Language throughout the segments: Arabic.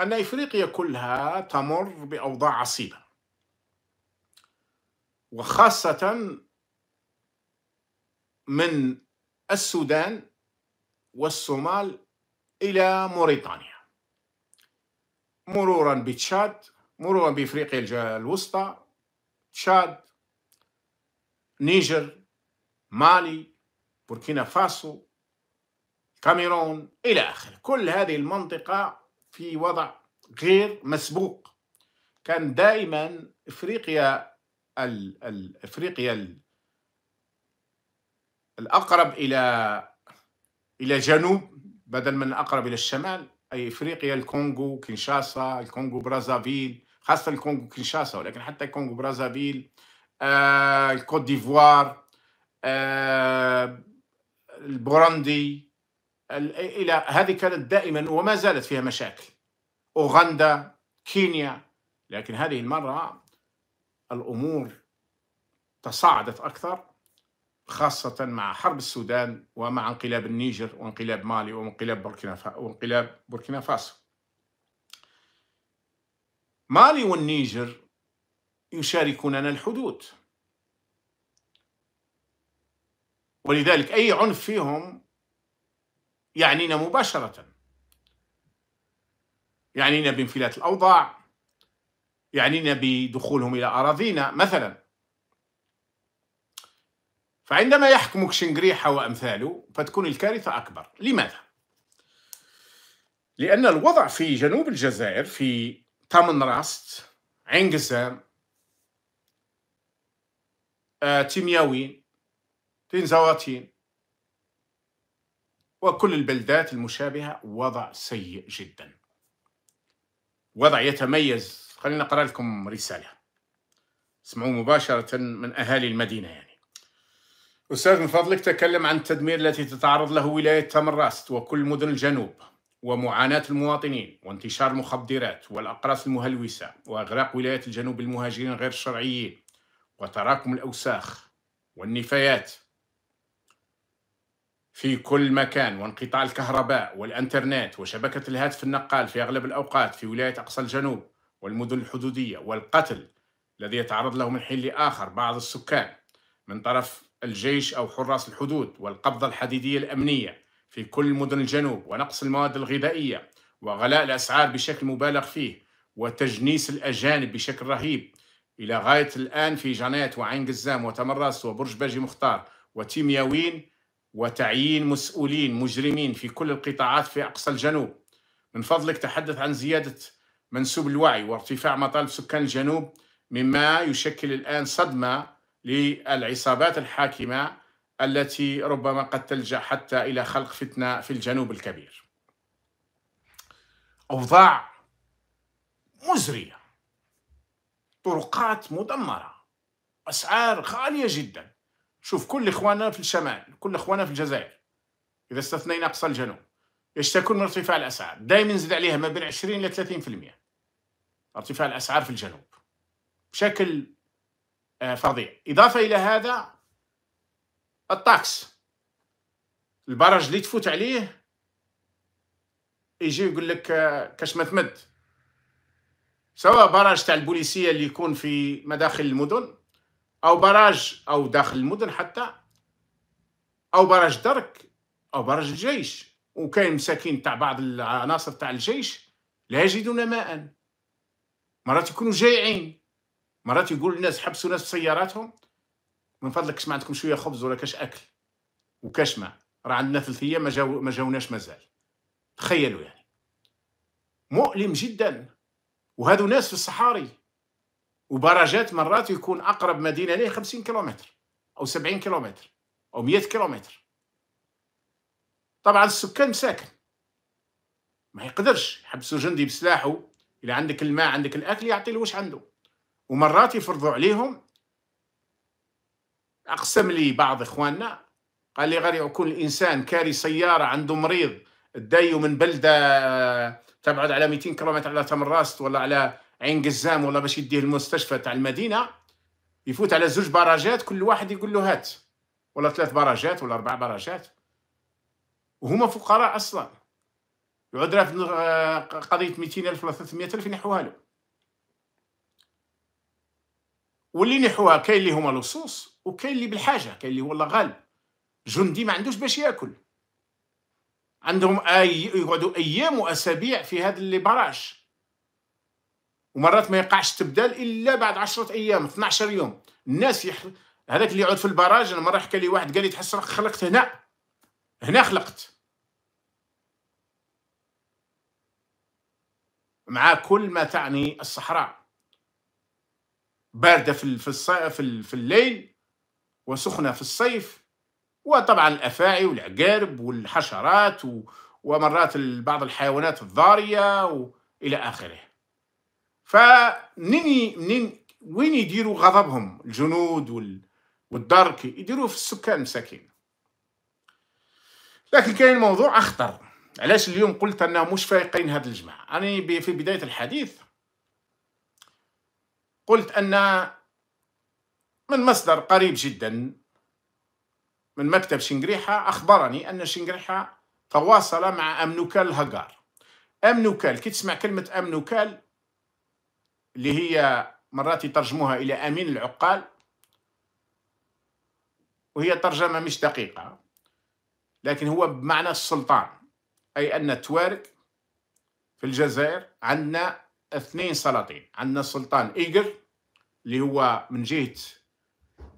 أن إفريقيا كلها تمر بأوضاع عصيبة وخاصة من السودان والصومال إلى موريتانيا مرورا بتشاد مرورا بإفريقيا الوسطى تشاد نيجر مالي بوركينا فاسو كاميرون إلى آخره كل هذه المنطقة في وضع غير مسبوق كان دائما افريقيا الـ الـ افريقيا الـ الاقرب الى الى جنوب بدل من اقرب الى الشمال اي افريقيا الكونغو كينشاسا الكونغو برازافيل خاصه الكونغو كينشاسا ولكن حتى الكونغو برازافيل آه الكوت ديفوار آه البوروندي الى هذه كانت دائما وما زالت فيها مشاكل اوغندا كينيا لكن هذه المره الامور تصاعدت اكثر خاصة مع حرب السودان ومع انقلاب النيجر وانقلاب مالي وانقلاب بوركينا وانقلاب بوركينا فاسو. مالي والنيجر يشاركوننا الحدود ولذلك أي عنف فيهم يعنينا مباشرة يعنينا بانفلات الأوضاع يعنينا بدخولهم إلى أراضينا مثلا فعندما يحكمك شنقريحة وأمثاله فتكون الكارثة أكبر لماذا؟ لأن الوضع في جنوب الجزائر في تامن راست عين آه، تيمياوين تنزواتين وكل البلدات المشابهة وضع سيء جدا وضع يتميز خلينا نقرأ لكم رسالة اسمعوا مباشرة من أهالي المدينة يعني أستاذ من فضلك تكلم عن التدمير التي تتعرض له ولاية تمراست وكل مدن الجنوب ومعاناة المواطنين وانتشار المخدرات والأقراص المهلوسة وإغراق ولاية الجنوب المهاجرين غير الشرعيين وتراكم الأوساخ والنفايات في كل مكان وانقطاع الكهرباء والانترنت وشبكة الهاتف النقال في أغلب الأوقات في ولاية أقصى الجنوب والمدن الحدودية والقتل الذي يتعرض له من حين لآخر بعض السكان من طرف الجيش أو حراس الحدود والقبضة الحديدية الأمنية في كل مدن الجنوب ونقص المواد الغذائية وغلاء الأسعار بشكل مبالغ فيه وتجنيس الأجانب بشكل رهيب إلى غاية الآن في جنات وعين قزام وتمراس وبرج باجي مختار وتيمياوين وتعيين مسؤولين مجرمين في كل القطاعات في أقصى الجنوب من فضلك تحدث عن زيادة منسوب الوعي وارتفاع مطالب سكان الجنوب مما يشكل الآن صدمة للعصابات الحاكمة التي ربما قد تلجأ حتى إلى خلق فتنة في الجنوب الكبير أوضاع مزرية طرقات مدمرة أسعار غالية جدا شوف كل إخواننا في الشمال كل إخواننا في الجزائر إذا استثنينا أقصى الجنوب يشتكون من ارتفاع الأسعار دائما نزيد عليها ما بين 20 إلى 30% ارتفاع الأسعار في الجنوب بشكل آه، فظيع إضافة إلى هذا الطاكس البرج اللي تفوت عليه يجي يقول لك آه، كاش ما تمد سواء برج تاع البوليسيه اللي يكون في مداخل المدن أو براج أو داخل المدن حتى أو براج درك أو براج الجيش وكاين مساكين تاع بعض العناصر تاع الجيش لا يجدون ماء مرات يكونوا جائعين مرات يقول الناس حبسوا ناس في سياراتهم من فضلك كش ما عندكم شويه خبز ولا كاش اكل وكاش ماء راه عندنا ثلاث ايام ما جاو ما جاوناش مازال تخيلوا يعني مؤلم جدا وهذو ناس في الصحاري وبراجات مرات يكون اقرب مدينه ليه 50 كيلومتر او 70 كيلومتر او 100 كيلومتر طبعا السكان مساكن ما يقدرش يحبسوا جندي بسلاحه الا عندك الماء عندك الاكل يعطي له واش عنده ومرات يفرضوا عليهم اقسم لي بعض اخواننا قال لي غير يكون الانسان كاري سياره عنده مريض دايو من بلده تبعد على 200 كيلومتر على تمراست ولا على عين قزام ولا باش يديه المستشفى تاع المدينه يفوت على زوج براجات كل واحد يقول له هات ولا ثلاث براجات ولا اربع براجات وهما فقراء اصلا يعود آه، قضيه الف ولا الف ينحوها له واللي نحوها كاين اللي هما لصوص وكاين اللي بالحاجه كاين اللي والله غال جندي ما عندوش باش ياكل عندهم أي... يقعدوا ايام واسابيع في هذا براش ومرات ما يقعش تبدل الا بعد 10 ايام 12 يوم الناس يح... هذاك اللي يعود في البراج انا مره حكى لي واحد قال لي تحس راك خلقت هنا هنا خلقت مع كل ما تعني الصحراء بارده في في في, في الليل وسخنه في الصيف وطبعا الافاعي والعقارب والحشرات و... ومرات بعض الحيوانات الضاريه و... الى اخره فنيني منين وين يديروا غضبهم الجنود وال والدرك يديروه في السكان مساكين لكن كاين موضوع اخطر علاش اليوم قلت انهم مش فايقين هذا الجماعه انا في بدايه الحديث قلت ان من مصدر قريب جدا من مكتب شنقريحة أخبرني أن شنقريحة تواصل مع أمنوكال الهجار أمنوكال كي تسمع كلمة أمنوكال اللي هي مرات يترجموها إلى أمين العقال وهي ترجمة مش دقيقة لكن هو بمعنى السلطان أي أن توارك في الجزائر عندنا اثنين سلاطين عندنا السلطان إيجر اللي هو من جهة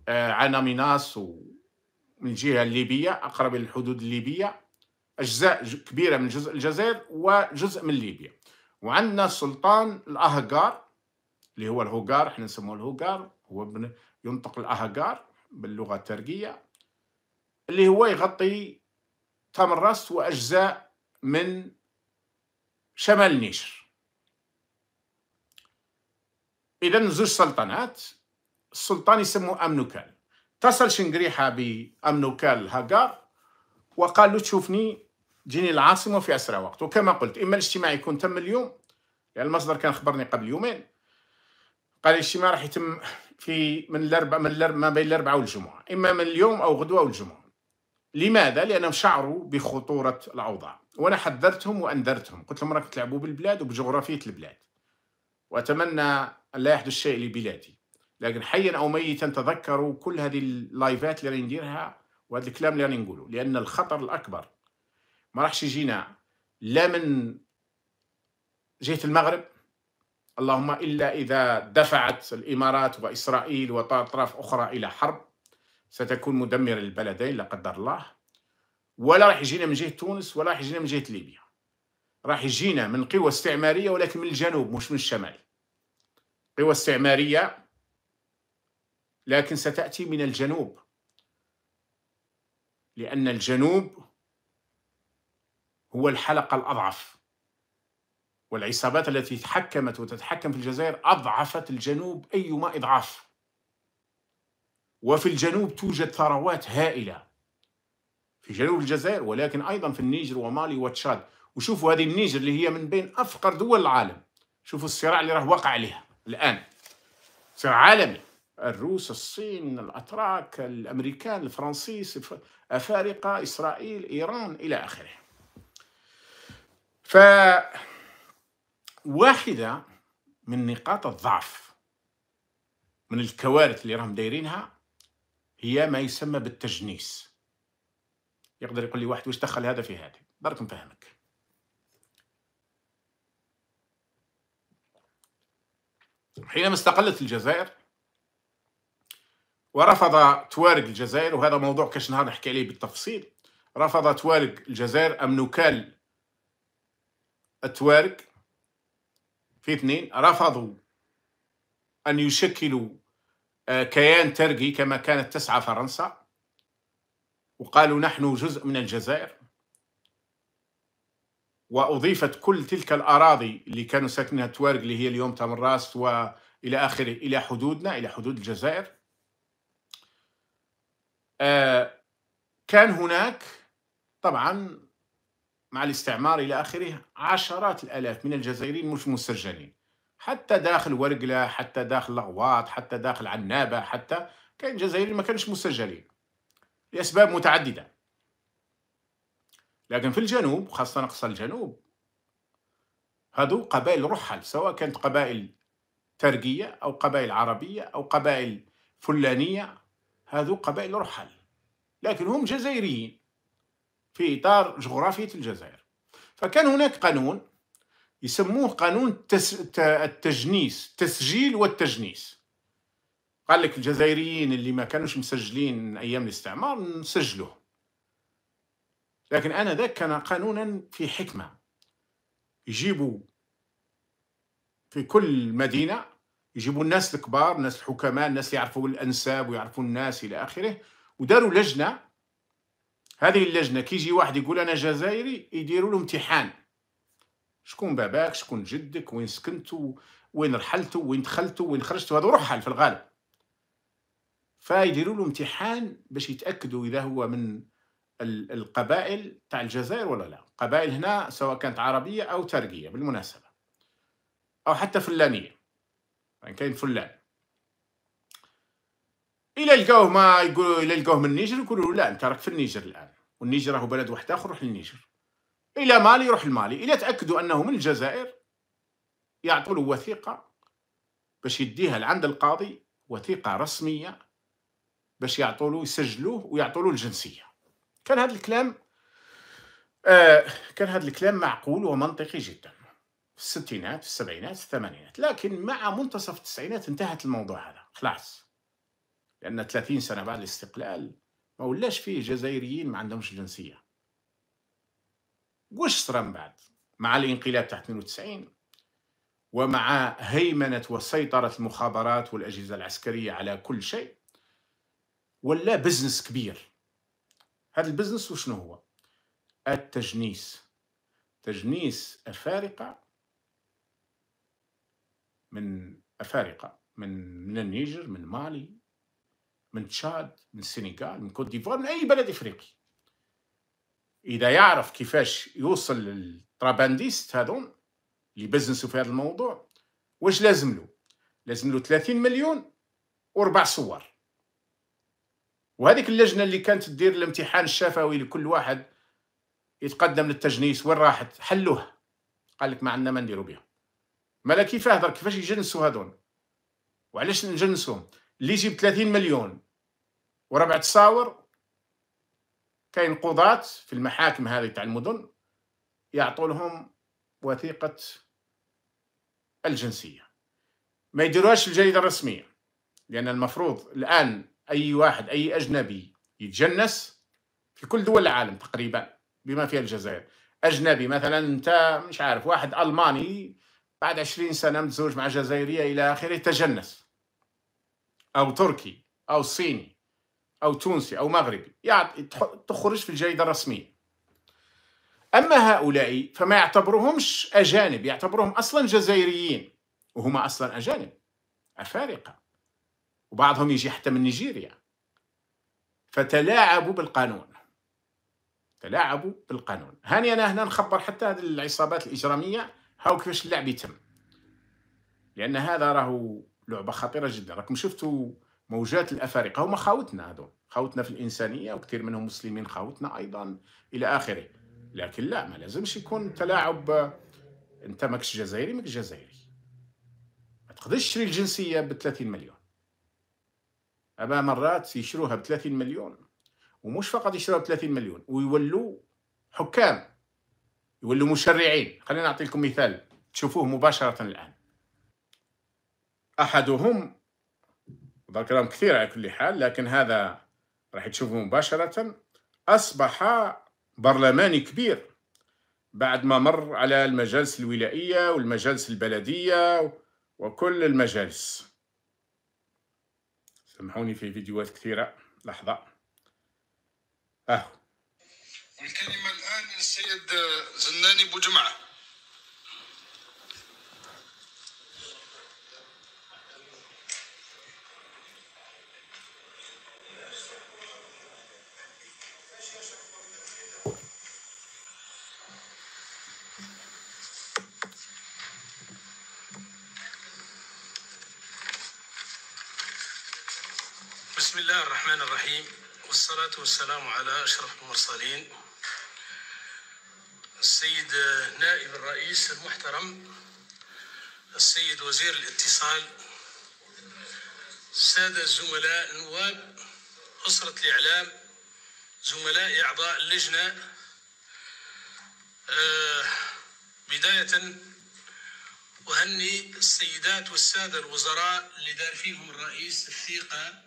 آه، عناميناس ومن جهه الليبية أقرب للحدود الليبية أجزاء كبيرة من جزء الجزائر وجزء من ليبيا وعندنا السلطان الأهجار اللي هو الهوغار احنا نسموه الهوغار هو ينطق الاهاغار باللغة التركية اللي هو يغطي تمرس وأجزاء من شمال نيشر إذا زوج سلطنات السلطان يسموه أمنوكال اتصل شنقريحة بأمنوكال هاغار وقال له تشوفني جيني العاصمة في أسرع وقت وكما قلت إما الاجتماع يكون تم اليوم يعني المصدر كان خبرني قبل يومين قال الاجتماع راح يتم في من الاربعاء من الاربعاء ما بين الاربعاء والجمعه اما من اليوم او غدوه او الجمعه لماذا؟ لانهم شعروا بخطوره الاوضاع وانا حذرتهم وانذرتهم قلت لهم راكم تلعبوا بالبلاد وبجغرافيه البلاد واتمنى ان لا يحدث شيء لبلادي لكن حيا او ميتا تذكروا كل هذه اللايفات اللي راني نديرها وهذا الكلام اللي راني نقوله لان الخطر الاكبر ما راحش يجينا لا من جهه المغرب اللهم إلا إذا دفعت الإمارات وإسرائيل وأطراف أخرى إلى حرب ستكون مدمرة للبلدين لا قدر الله ولا راح يجينا من جهة تونس ولا راح يجينا من جهة ليبيا راح يجينا من قوى استعمارية ولكن من الجنوب مش من الشمال قوى استعمارية لكن ستأتي من الجنوب لأن الجنوب هو الحلقة الأضعف والعصابات التي تحكمت وتتحكم في الجزائر أضعفت الجنوب أيما إضعاف وفي الجنوب توجد ثروات هائلة في جنوب الجزائر ولكن أيضا في النيجر ومالي وتشاد وشوفوا هذه النيجر اللي هي من بين أفقر دول العالم شوفوا الصراع اللي راه واقع عليها الآن صراع عالمي الروس الصين الأتراك الأمريكان الفرنسيس أفارقة إسرائيل إيران إلى آخره ف واحدة من نقاط الضعف من الكوارث اللي راهم دايرينها هي ما يسمى بالتجنيس يقدر يقول لي واحد واش دخل هذا في هذا برك نفهمك حينما استقلت الجزائر ورفض توارق الجزائر وهذا موضوع كاش نهار نحكي عليه بالتفصيل رفض توارق الجزائر أمنوكال التوارق في اثنين رفضوا أن يشكلوا آه، كيان ترقي كما كانت تسعى فرنسا وقالوا نحن جزء من الجزائر وأضيفت كل تلك الأراضي اللي كانوا ساكنها توارق اللي هي اليوم تامراست وإلى آخره إلى حدودنا إلى حدود الجزائر آه، كان هناك طبعا مع الاستعمار إلى آخره عشرات الآلاف من الجزائريين مش مسجلين حتى داخل ورقلة حتى داخل لغوات حتى داخل عنابة حتى كاين جزائريين ما كانش مسجلين لأسباب متعددة لكن في الجنوب خاصة أقصى الجنوب هادو قبائل رحل سواء كانت قبائل ترقية أو قبائل عربية أو قبائل فلانية هادو قبائل رحل لكن هم جزائريين في إطار جغرافية الجزائر فكان هناك قانون يسموه قانون التجنيس التسجيل والتجنيس قال لك الجزائريين اللي ما كانوش مسجلين أيام الاستعمار نسجلوه لكن أنا ذاك كان قانونا في حكمة يجيبوا في كل مدينة يجيبوا الناس الكبار الناس الحكماء الناس اللي يعرفوا الأنساب ويعرفوا الناس إلى آخره وداروا لجنة هذه اللجنه كيجي واحد يقول انا جزائري يديروا له امتحان شكون باباك شكون جدك وين سكنتو وين رحلتو وين دخلتو وين خرجتو هذا رحل في الغالب فيديروا له امتحان باش يتاكدوا اذا هو من القبائل تاع الجزائر ولا لا قبائل هنا سواء كانت عربيه او ترقيه بالمناسبه او حتى فلانيه يعني كاين فلان الا لقاوه ما يقولوا الا لقاوه من النيجر يقولوا لا انت راك في النيجر الان والنيجر راهو بلد واحد اخر روح للنيجر الى مالي يروح لمالي الى تاكدوا انه من الجزائر يعطوا له وثيقه باش يديها لعند القاضي وثيقه رسميه باش يعطوا له يسجلوه ويعطوا له الجنسيه كان هذا الكلام آه كان هذا الكلام معقول ومنطقي جدا في الستينات في السبعينات في الثمانينات لكن مع منتصف التسعينات انتهت الموضوع هذا خلاص لأن 30 سنة بعد الاستقلال ما ولاش فيه جزائريين ما عندهمش جنسية وش صرا من بعد مع الانقلاب تاع 92 ومع هيمنة وسيطرة المخابرات والأجهزة العسكرية على كل شيء ولا بزنس كبير هذا البزنس وشنو هو التجنيس تجنيس أفارقة من أفارقة من من النيجر من مالي من تشاد من السنغال من كوت ديفوار من اي بلد افريقي اذا يعرف كيفاش يوصل للترابانديست هذون اللي بزنسوا في هذا الموضوع واش لازم له لازم له 30 مليون وربع صور وهذيك اللجنه اللي كانت تدير الامتحان الشفوي لكل واحد يتقدم للتجنيس وين راحت حلوه قال لك ما عندنا ما نديرو بها مالا كيف هضر كيفاش يجنسوا هذون وعلاش نجنسهم اللي يجيب 30 مليون وربع تصاور كاين قضاة في المحاكم هذه تاع المدن يعطوا لهم وثيقة الجنسية ما يديروهاش الجريدة الرسمية لأن المفروض الآن أي واحد أي أجنبي يتجنس في كل دول العالم تقريبا بما فيها الجزائر أجنبي مثلا أنت مش عارف واحد ألماني بعد عشرين سنة متزوج مع جزائرية إلى آخره تجنس أو تركي أو صيني او تونسي او مغربي يعني تخرج في الجريده الرسميه اما هؤلاء فما يعتبرهمش اجانب يعتبرهم اصلا جزائريين وهما اصلا اجانب افارقه وبعضهم يجي حتى من نيجيريا فتلاعبوا بالقانون تلاعبوا بالقانون هاني انا هنا نخبر حتى هذه العصابات الاجراميه هاو كيفاش اللعب يتم لان هذا راهو لعبه خطيره جدا راكم شفتوا موجات الافارقه هما خاوتنا هذو خاوتنا في الانسانيه وكثير منهم مسلمين خاوتنا ايضا الى اخره لكن لا ما لازمش يكون تلاعب انت ماكش جزائري ماكش جزائري ما تقدرش تشري الجنسيه ب 30 مليون أما مرات يشروها ب 30 مليون ومش فقط يشروها ب 30 مليون ويولوا حكام يولوا مشرعين خلينا نعطي لكم مثال تشوفوه مباشرة الآن أحدهم وهذا كلام كثير على كل حال لكن هذا راح تشوفوه مباشرة أصبح برلماني كبير بعد ما مر على المجالس الولائية والمجالس البلدية وكل المجالس سامحوني في فيديوهات كثيرة لحظة أهو الكلمة الآن للسيد زناني بوجمعه بسم الله الرحمن الرحيم والصلاة والسلام على أشرف المرسلين السيد نائب الرئيس المحترم السيد وزير الاتصال سادة الزملاء النواب أسرة الإعلام زملاء أعضاء اللجنة أه بداية أهني السيدات والسادة الوزراء اللي دار فيهم الرئيس الثقة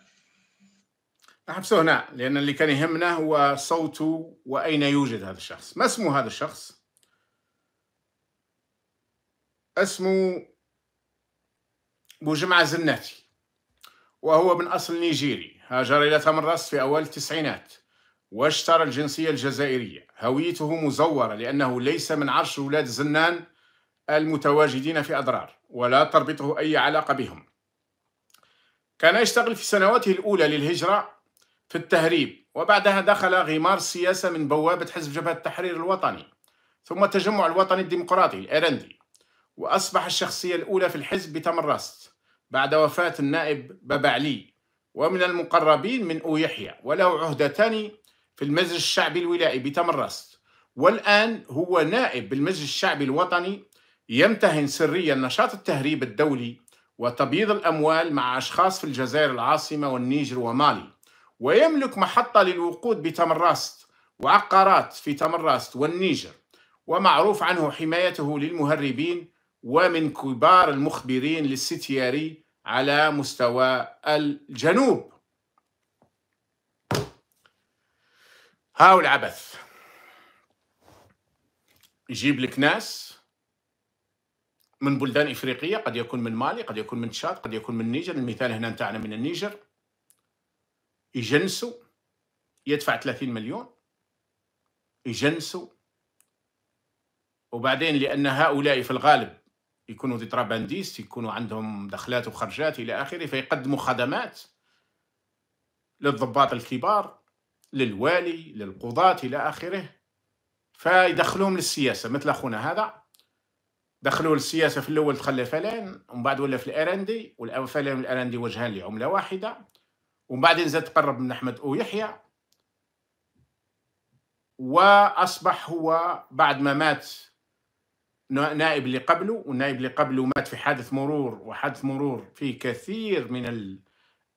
نحبسه هنا لأن اللي كان يهمنا هو صوته وأين يوجد هذا الشخص ما اسم هذا الشخص اسمه بوجمعة زناتي وهو من أصل نيجيري هاجر إلى تمرس في أوائل التسعينات واشترى الجنسية الجزائرية هويته مزورة لأنه ليس من عرش أولاد زنان المتواجدين في أضرار ولا تربطه أي علاقة بهم كان يشتغل في سنواته الأولى للهجرة في التهريب وبعدها دخل غمار السياسة من بوابة حزب جبهة التحرير الوطني ثم التجمع الوطني الديمقراطي الإيرندي وأصبح الشخصية الأولى في الحزب بتمرست بعد وفاة النائب بابا علي ومن المقربين من أو يحيى وله عهدتان في المجلس الشعبي الولائي بتمرست والآن هو نائب بالمجلس الشعبي الوطني يمتهن سريا نشاط التهريب الدولي وتبييض الأموال مع أشخاص في الجزائر العاصمة والنيجر ومالي ويملك محطة للوقود بتمراست وعقارات في تمراست والنيجر ومعروف عنه حمايته للمهربين ومن كبار المخبرين للستياري على مستوى الجنوب هاو العبث يجيب لك ناس من بلدان إفريقية قد يكون من مالي قد يكون من تشاد قد يكون من النيجر المثال هنا نتاعنا من النيجر يجنسوا يدفع 30 مليون يجنسوا وبعدين لان هؤلاء في الغالب يكونوا ترابانديست يكونوا عندهم دخلات وخرجات الى اخره فيقدموا خدمات للضباط الكبار للوالي للقضاة الى اخره فيدخلوهم للسياسه مثل اخونا هذا دخلوه للسياسه في الاول تخلى فلان ومن بعد ولا في الارندي والفلان والار وجهان لعمله واحده وبعدين زاد تقرب من أحمد أو يحيى وأصبح هو بعد ما مات نائب اللي قبله والنائب اللي قبله مات في حادث مرور وحادث مرور فيه كثير من ال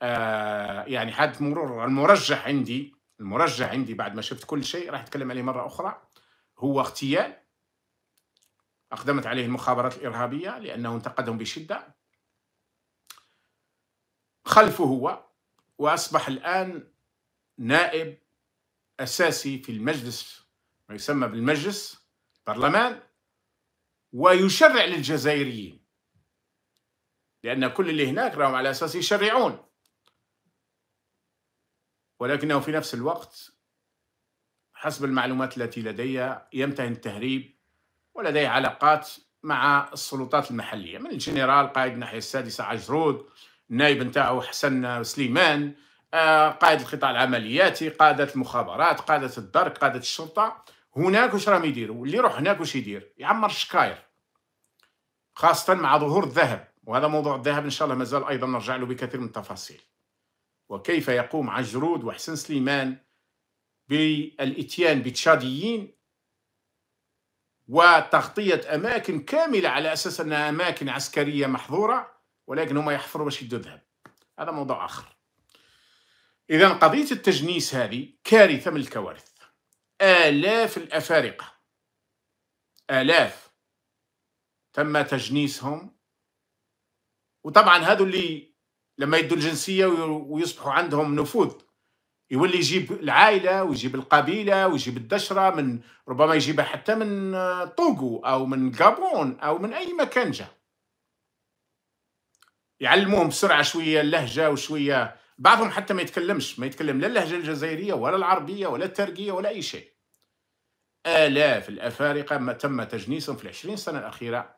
آه، يعني حادث مرور المرجح عندي المرجح عندي بعد ما شفت كل شيء راح اتكلم عليه مره اخرى هو اغتيال اقدمت عليه المخابرات الارهابيه لانه انتقدهم بشده خلفه هو وأصبح الآن نائب أساسي في المجلس ما يسمى بالمجلس برلمان ويشرع للجزائريين لأن كل اللي هناك راهم على أساس يشرعون ولكنه في نفس الوقت حسب المعلومات التي لدي يمتهن التهريب ولديه علاقات مع السلطات المحلية من الجنرال قائد الناحية السادسة عجرود النائب نتاعو حسن سليمان آه، قائد القطاع العملياتي قاده المخابرات قاده الدرك قاده الشرطه هناك واش راهم يديروا اللي يروح هناك واش يدير يعمر الشكاير خاصه مع ظهور الذهب وهذا موضوع الذهب ان شاء الله مازال ايضا نرجع له بكثير من التفاصيل وكيف يقوم عجرود وحسن سليمان بالاتيان بتشاديين وتغطيه اماكن كامله على اساس انها اماكن عسكريه محظوره ولكن هما يحفروا باش يدوا الذهب هذا موضوع اخر اذا قضيه التجنيس هذه كارثه من الكوارث الاف الافارقه الاف تم تجنيسهم وطبعا هذو اللي لما يدوا الجنسيه ويصبحوا عندهم نفوذ يولي يجيب العائله ويجيب القبيله ويجيب الدشره من ربما يجيبها حتى من طوغو او من غابون او من اي مكان جا يعلموهم بسرعه شويه اللهجه وشويه بعضهم حتى ما يتكلمش ما يتكلم لا اللهجه الجزائريه ولا العربيه ولا التركيه ولا اي شيء الاف الافارقه ما تم تجنيسهم في العشرين سنه الاخيره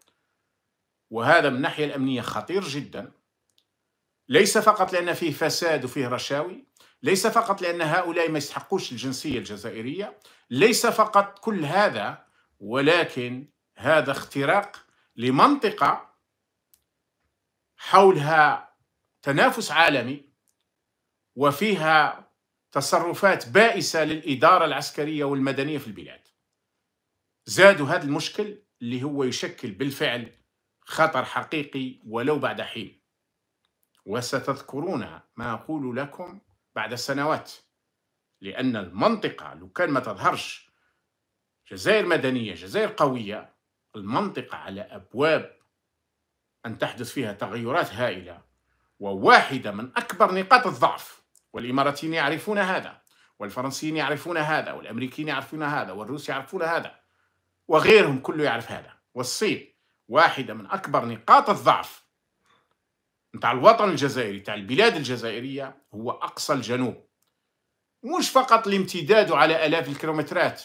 وهذا من الناحيه الامنيه خطير جدا ليس فقط لان فيه فساد وفيه رشاوي ليس فقط لان هؤلاء ما يستحقوش الجنسيه الجزائريه ليس فقط كل هذا ولكن هذا اختراق لمنطقه حولها تنافس عالمي وفيها تصرفات بائسة للإدارة العسكرية والمدنية في البلاد زادوا هذا المشكل اللي هو يشكل بالفعل خطر حقيقي ولو بعد حين وستذكرون ما أقول لكم بعد سنوات لأن المنطقة لو كان ما تظهرش جزائر مدنية جزائر قوية المنطقة على أبواب أن تحدث فيها تغيرات هائلة وواحدة من أكبر نقاط الضعف والإماراتيين يعرفون هذا والفرنسيين يعرفون هذا والأمريكيين يعرفون هذا والروس يعرفون هذا وغيرهم كله يعرف هذا والصين واحدة من أكبر نقاط الضعف نتاع الوطن الجزائري تاع البلاد الجزائرية هو أقصى الجنوب مش فقط الامتداد على آلاف الكيلومترات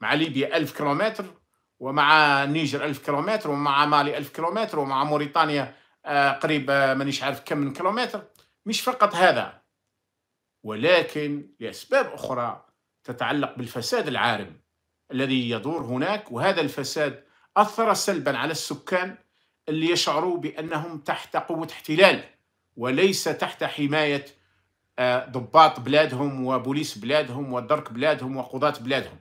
مع ليبيا ألف كيلومتر ومع النيجر 1000 كيلومتر ومع مالي 1000 كيلومتر ومع موريتانيا آه، قريب آه، مانيش عارف كم من كيلومتر مش فقط هذا ولكن لأسباب أخرى تتعلق بالفساد العارم الذي يدور هناك وهذا الفساد أثر سلبا على السكان اللي يشعروا بأنهم تحت قوة احتلال وليس تحت حماية آه، ضباط بلادهم وبوليس بلادهم ودرك بلادهم وقضاة بلادهم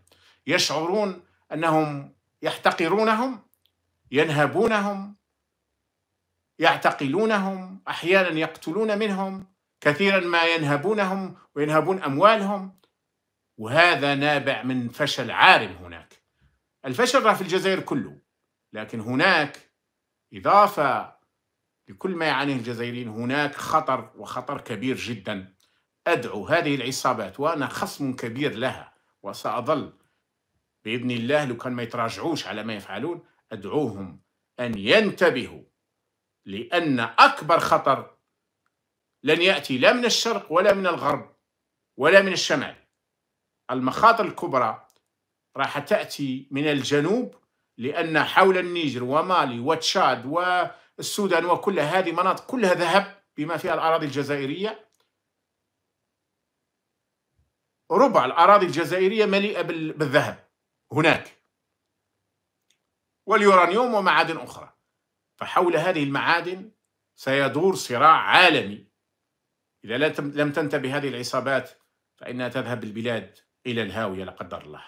يشعرون أنهم يحتقرونهم ينهبونهم يعتقلونهم احيانا يقتلون منهم كثيرا ما ينهبونهم وينهبون اموالهم وهذا نابع من فشل عارم هناك الفشل راه في الجزائر كله لكن هناك اضافه لكل ما يعانيه الجزائريين هناك خطر وخطر كبير جدا ادعو هذه العصابات وانا خصم كبير لها وساظل باذن الله لو كان ما يتراجعوش على ما يفعلون ادعوهم ان ينتبهوا لان اكبر خطر لن ياتي لا من الشرق ولا من الغرب ولا من الشمال المخاطر الكبرى راح تاتي من الجنوب لان حول النيجر ومالي وتشاد والسودان وكل هذه مناطق كلها ذهب بما فيها الاراضي الجزائريه ربع الاراضي الجزائريه مليئه بالذهب هناك واليورانيوم ومعادن أخرى فحول هذه المعادن سيدور صراع عالمي إذا لم تنتبه هذه العصابات فإنها تذهب البلاد إلى الهاوية لا قدر الله